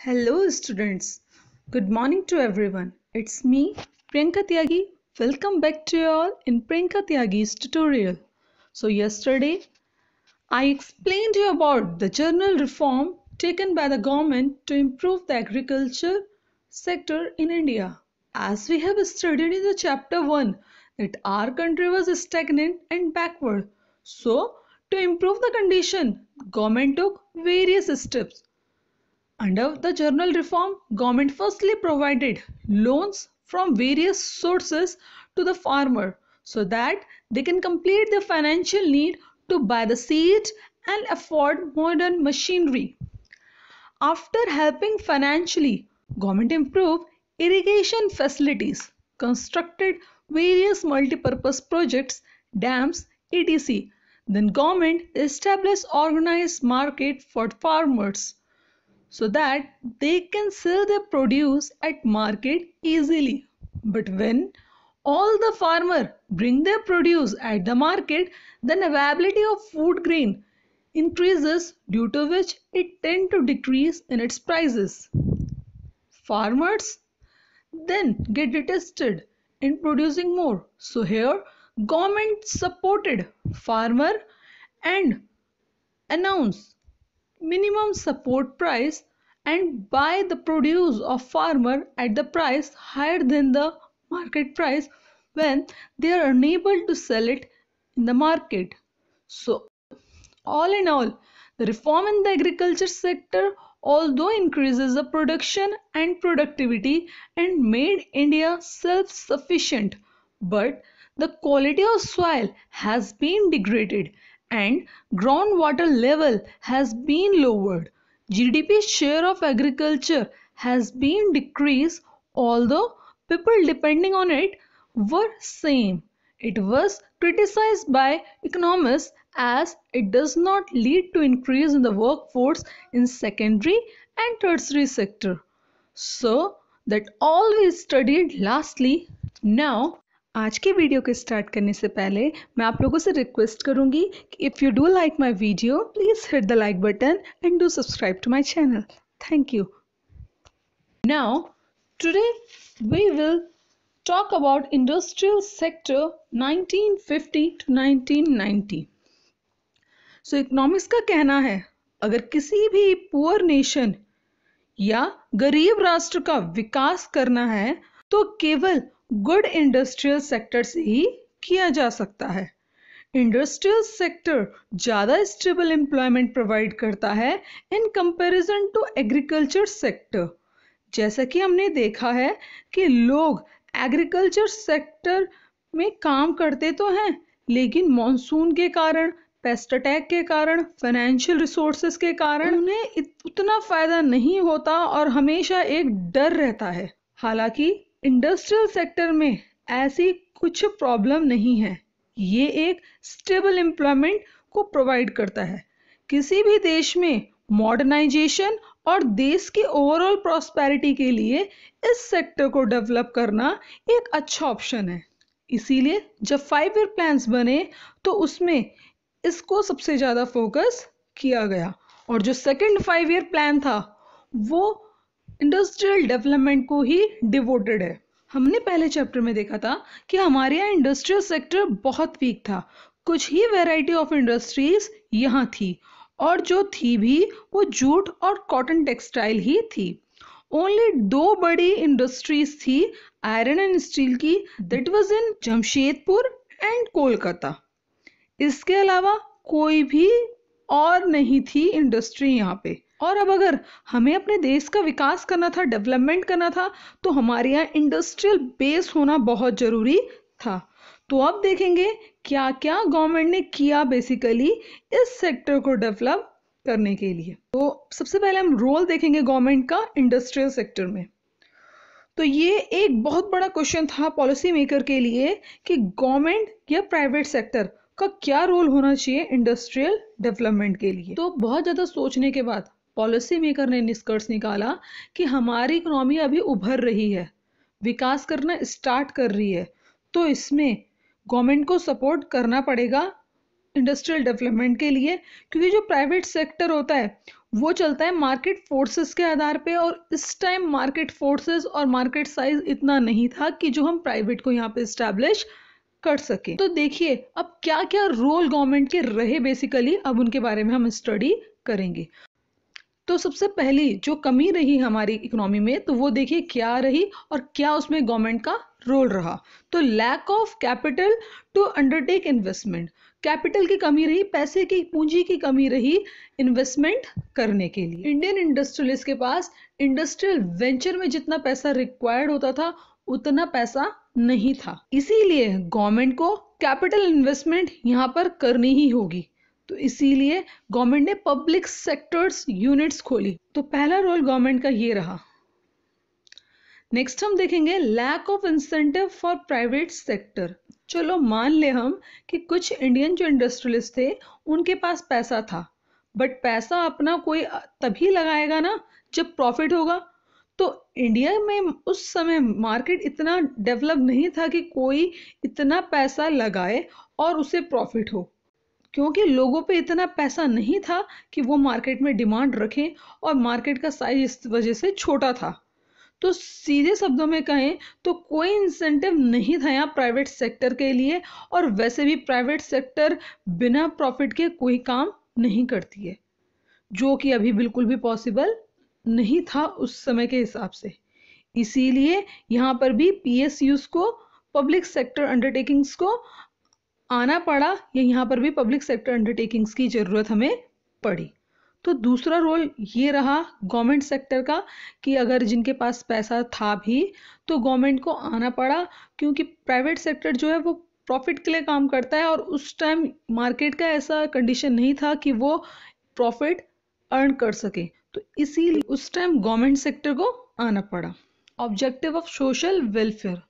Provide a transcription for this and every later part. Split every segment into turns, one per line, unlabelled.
Hello students. Good morning to everyone. It's me Priyanka Tyagi. Welcome back to you all in Priyanka Tyagi's tutorial. So yesterday I explained you about the journal reform taken by the government to improve the agriculture sector in India. As we have studied in the chapter 1 that our country was stagnant and backward. So to improve the condition, government took various steps under the journal reform, government firstly provided loans from various sources to the farmer so that they can complete their financial need to buy the seed and afford modern machinery. After helping financially, government improved irrigation facilities, constructed various multi-purpose projects, dams, etc. Then government established organized market for farmers so that they can sell their produce at market easily. But when all the farmer bring their produce at the market, then availability of food grain increases due to which it tend to decrease in its prices. Farmers then get detested in producing more. So here government supported farmer and announce minimum support price and buy the produce of farmer at the price higher than the market price when they are unable to sell it in the market. So all in all, the reform in the agriculture sector although increases the production and productivity and made India self-sufficient but the quality of soil has been degraded and groundwater level has been lowered. GDP share of agriculture has been decreased although people depending on it were same. It was criticized by economists as it does not lead to increase in the workforce in secondary and tertiary sector. So that all we studied lastly now आज के video को start करने से पहले मैं आप लोगों से रिक्वेस्ट करूंगी कि if you do like my video please hit the like button and do subscribe to my channel thank you now today we will talk about industrial sector 1950 to 1990 so economics का कहना है अगर किसी भी poor nation या गरीब राष्ट्र का विकास करना है तो केवल गुड इंडस्ट्रियल सेक्टर से ही किया जा सकता है इंडस्ट्रियल सेक्टर ज़्यादा स्टेबल एम्प्लॉयमेंट प्रोवाइड करता है in comparison to agriculture sector जैसा कि हमने देखा है कि लोग एग्रीकल्चर सेक्टर में काम करते तो हैं लेकिन मॉनसून के कारण पेस्ट अटैक के कारण फाइनेंशियल रिसोर्सेस के कारण उन्हें उतना फ़ायदा नहीं होता और हमेशा एक डर रहता है हालांकि इंडस्ट्रियल सेक्टर में ऐसी कुछ प्रॉब्लम नहीं है ये एक स्टेबल एम्प्लॉयमेंट को प्रोवाइड करता है किसी भी देश में मॉडर्नाइजेशन और देश की ओवरऑल प्रॉस्पेरिटी के लिए इस सेक्टर को डेवलप करना एक अच्छा ऑप्शन है इसीलिए जब फाइव ईयर प्लान्स बने तो उसमें इसको सबसे ज़्यादा फोकस किया गया और जो सेकंड फाइव ईयर प्लान था वो इंडस्ट्रियल डेवलपमेंट को ही डिवोटेड है हमने पहले चैप्टर में देखा था कि हमारे यहाँ इंडस्ट्रियल सेक्टर बहुत वीक था कुछ ही वैरायटी ऑफ इंडस्ट्रीज यहाँ थी और जो थी भी वो जूट और कॉटन टेक्सटाइल ही थी ओनली दो बड़ी इंडस्ट्रीज थी आयरन एंड स्टील की that was in Jamshedpur and Kolkata इसके अलावा कोई भी और नहीं थी इंडस्ट्री यहाँ पे और अब अगर हमें अपने देश का विकास करना था डेवलपमेंट करना था तो हमारे यहाँ इंडस्ट्रियल बेस होना बहुत ज़रूरी था तो अब देखेंगे क्या क्या गवर्नमेंट ने किया बेसिकली इस सेक्टर को डेवलप करने के लिए तो सबसे पहले हम रोल देखेंगे गवर्नमेंट का इंडस्ट्रियल सेक्टर में तो ये एक बहुत बड़ा क्वेश्चन था पॉलिसी मेकर के लिए कि गवर्नमेंट या प्राइवेट सेक्टर का क्या रोल होना चाहिए इंडस्ट्रियल डेवलपमेंट के लिए तो बहुत ज़्यादा सोचने के बाद पॉलिसी मेकर ने निष्कर्ष निकाला कि हमारी इकोनॉमी अभी उभर रही है विकास करना स्टार्ट कर रही है तो इसमें गवर्नमेंट को सपोर्ट करना पड़ेगा इंडस्ट्रियल डेवलपमेंट के लिए क्योंकि जो प्राइवेट सेक्टर होता है वो चलता है मार्केट फोर्सेस के आधार पे और इस टाइम मार्केट फोर्सेस और मार्केट साइज इतना नहीं था कि जो हम प्राइवेट को यहाँ पे इस्टेब्लिश कर सके तो देखिए अब क्या क्या रोल गवर्नमेंट के रहे बेसिकली अब उनके बारे में हम स्टडी करेंगे तो सबसे पहली जो कमी रही हमारी इकोनॉमी में तो वो देखिए क्या रही और क्या उसमें गवर्नमेंट का रोल रहा तो lack of capital to undertake investment capital की कमी रही पैसे की पूंजी की कमी रही इन्वेस्टमेंट करने के लिए इंडियन इंडस्ट्रियलिस्ट के पास इंडस्ट्रियल वेंचर में जितना पैसा रिक्वायर्ड होता था उतना पैसा नहीं था इसीलिए गवर्नमेंट को कैपिटल इन्वेस्टमेंट यहाँ पर करनी ही होगी तो इसीलिए गवर्नमेंट ने पब्लिक सेक्टर्स यूनिट्स खोली तो पहला रोल गवर्नमेंट का ये रहा नेक्स्ट हम देखेंगे lack of incentive for private sector चलो मान ले हम कि कुछ इंडियन जो इंडस्ट्रियलिस्ट थे उनके पास पैसा था बट पैसा अपना कोई तभी लगाएगा ना जब प्रॉफिट होगा तो इंडिया में उस समय मार्केट इतना डेवलप नहीं था कि कोई इतना पैसा लगाए और उसे प्रॉफिट हो क्योंकि लोगों पे इतना पैसा नहीं था कि वो मार्केट में डिमांड रखें और मार्केट का साइज इस वजह से छोटा था तो सीधे शब्दों में कहें तो कोई इंसेंटिव नहीं था यहाँ प्राइवेट सेक्टर के लिए और वैसे भी प्राइवेट सेक्टर बिना प्रॉफिट के कोई काम नहीं करती है जो कि अभी बिल्कुल भी पॉसिबल नहीं था उस समय के हिसाब से इसीलिए यहाँ पर भी पी को पब्लिक सेक्टर अंडरटेकिंग्स को आना पड़ा या यहाँ पर भी पब्लिक सेक्टर अंडरटेकिंग्स की ज़रूरत हमें पड़ी तो दूसरा रोल ये रहा गवर्नमेंट सेक्टर का कि अगर जिनके पास पैसा था भी तो गवर्नमेंट को आना पड़ा क्योंकि प्राइवेट सेक्टर जो है वो प्रॉफिट के लिए काम करता है और उस टाइम मार्केट का ऐसा कंडीशन नहीं था कि वो प्रॉफिट अर्न कर सके तो इसीलिए उस टाइम गवर्नमेंट सेक्टर को आना पड़ा ऑब्जेक्टिव ऑफ सोशल वेलफेयर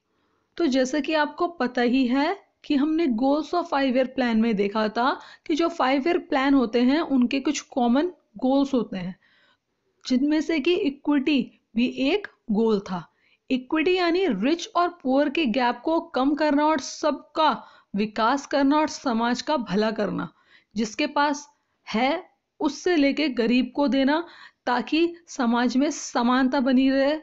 तो जैसा कि आपको पता ही है कि हमने goals of five year plan में देखा था कि जो फाइव ईयर प्लान होते हैं उनके कुछ कॉमन गोल्स होते हैं जिनमें से कि इक्विटी भी एक गोल था इक्विटी यानी रिच और पुअर के गैप को कम करना और सबका विकास करना और समाज का भला करना जिसके पास है उससे लेके गरीब को देना ताकि समाज में समानता बनी रहे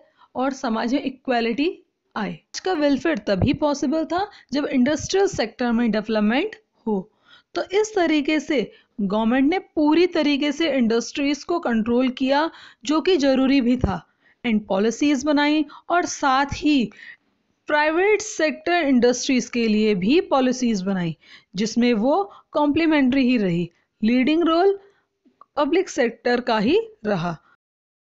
और समाज में इक्वालिटी आए का वेलफेयर तभी पॉसिबल था जब इंडस्ट्रियल सेक्टर में डेवलपमेंट हो तो इस तरीके से गवर्नमेंट ने पूरी तरीके से इंडस्ट्रीज को कंट्रोल किया जो कि जरूरी भी था एंड पॉलिसीज बनाई और साथ ही प्राइवेट सेक्टर इंडस्ट्रीज के लिए भी पॉलिसीज बनाई जिसमें वो कॉम्प्लीमेंट्री ही रही लीडिंग रोल पब्लिक सेक्टर का ही रहा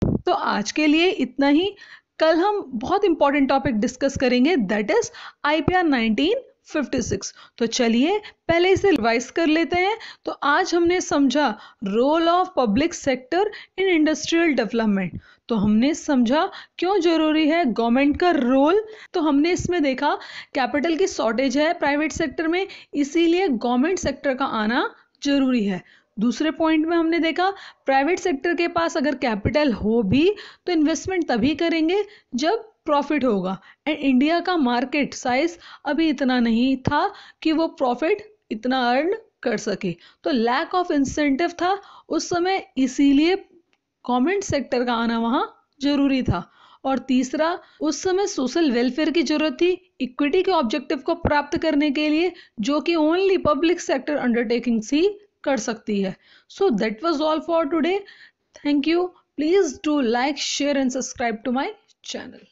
तो आज के लिए इतना ही कल हम बहुत इंपॉर्टेंट टॉपिक डिस्कस करेंगे दैट इज आईपीआर 1956 तो चलिए पहले इसे रिवाइज कर लेते हैं तो आज हमने समझा role of public sector in industrial development तो हमने समझा क्यों जरूरी है गवर्नमेंट का रोल तो हमने इसमें देखा कैपिटल की शॉर्टेज है प्राइवेट सेक्टर में इसीलिए गवर्नमेंट सेक्टर का आना जरूरी है दूसरे पॉइंट में हमने देखा प्राइवेट सेक्टर के पास अगर कैपिटल हो भी तो इन्वेस्टमेंट तभी करेंगे जब प्रॉफिट होगा एंड इंडिया का मार्केट साइज अभी इतना नहीं था कि वो प्रॉफिट इतना अर्न कर सके तो लैक ऑफ इंसेंटिव था उस समय इसीलिए गवर्नमेंट सेक्टर का आना वहाँ जरूरी था और तीसरा उस समय सोशल वेलफेयर की जरूरत थी इक्विटी के ऑब्जेक्टिव को प्राप्त करने के लिए जो कि ओनली पब्लिक सेक्टर अंडरटेकिंग थी कर सकती है so that was all for today thank you please do like share and subscribe to my channel